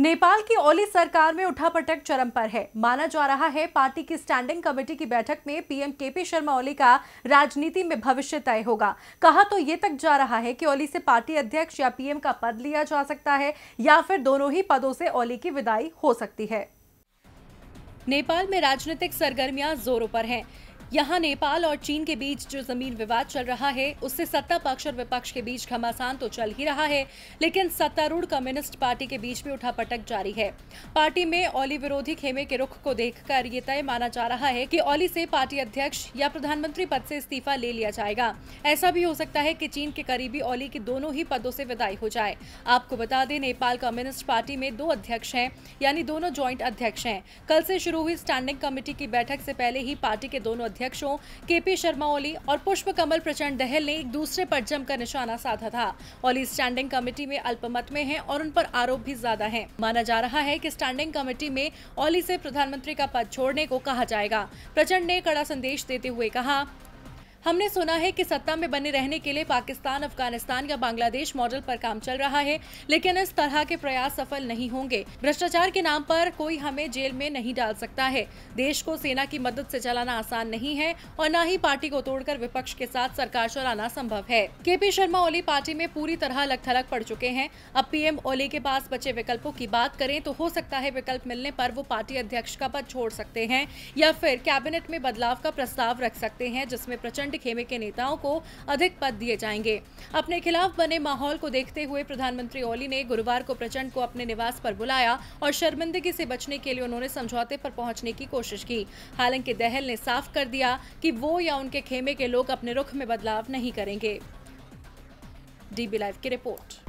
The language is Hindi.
नेपाल की ओली सरकार में उठापटक चरम पर है माना जा रहा है पार्टी की स्टैंडिंग कमेटी की बैठक में पीएम केपी शर्मा ओली का राजनीति में भविष्य तय होगा कहा तो ये तक जा रहा है कि ओली से पार्टी अध्यक्ष या पीएम का पद लिया जा सकता है या फिर दोनों ही पदों से ओली की विदाई हो सकती है नेपाल में राजनीतिक सरगर्मियां जोरों पर हैं यहाँ नेपाल और चीन के बीच जो जमीन विवाद चल रहा है उससे सत्ता पक्ष और विपक्ष के बीच घमासान तो चल ही रहा है लेकिन सत्तारूढ़ कम्युनिस्ट पार्टी के बीच भी उठापटक जारी है पार्टी में ओली विरोधी खेमे के रुख को देखकर ये तय माना जा रहा है कि ओली से पार्टी अध्यक्ष या प्रधानमंत्री पद से इस्तीफा ले लिया जाएगा ऐसा भी हो सकता है की चीन के करीबी ओली की दोनों ही पदों से विदाई हो जाए आपको बता दें नेपाल कम्युनिस्ट पार्टी में दो अध्यक्ष है यानी दोनों ज्वाइंट अध्यक्ष हैं कल से शुरू हुई स्टैंडिंग कमेटी की बैठक से पहले ही पार्टी के दोनों अध्यक्षों केपी शर्मा ओली और पुष्प कमल प्रचंड दहल ने एक दूसरे पर जमकर निशाना साधा था ओली स्टैंडिंग कमेटी में अल्पमत में है और उन पर आरोप भी ज्यादा है माना जा रहा है की स्टैंडिंग कमेटी में ओली से प्रधानमंत्री का पद छोड़ने को कहा जाएगा प्रचंड ने कड़ा संदेश देते हुए कहा हमने सुना है कि सत्ता में बने रहने के लिए पाकिस्तान अफगानिस्तान या बांग्लादेश मॉडल पर काम चल रहा है लेकिन इस तरह के प्रयास सफल नहीं होंगे भ्रष्टाचार के नाम पर कोई हमें जेल में नहीं डाल सकता है देश को सेना की मदद से चलाना आसान नहीं है और न ही पार्टी को तोड़कर विपक्ष के साथ सरकार चलाना संभव है के पी शर्मा ओली पार्टी में पूरी तरह लग थलग पड़ चुके हैं अब पीएम ओली के पास बचे विकल्पों की बात करें तो हो सकता है विकल्प मिलने पर वो पार्टी अध्यक्ष का पद छोड़ सकते हैं या फिर कैबिनेट में बदलाव का प्रस्ताव रख सकते हैं जिसमें प्रचंड खंड खेमे के नेताओं को अधिक पद दिए जाएंगे अपने खिलाफ बने माहौल को देखते हुए प्रधानमंत्री ओली ने गुरुवार को प्रचंड को अपने निवास पर बुलाया और शर्मिंदगी से बचने के लिए उन्होंने समझौते पर पहुंचने की कोशिश की हालांकि दहल ने साफ कर दिया कि वो या उनके खेमे के लोग अपने रुख में बदलाव नहीं करेंगे डीबी लाइव की रिपोर्ट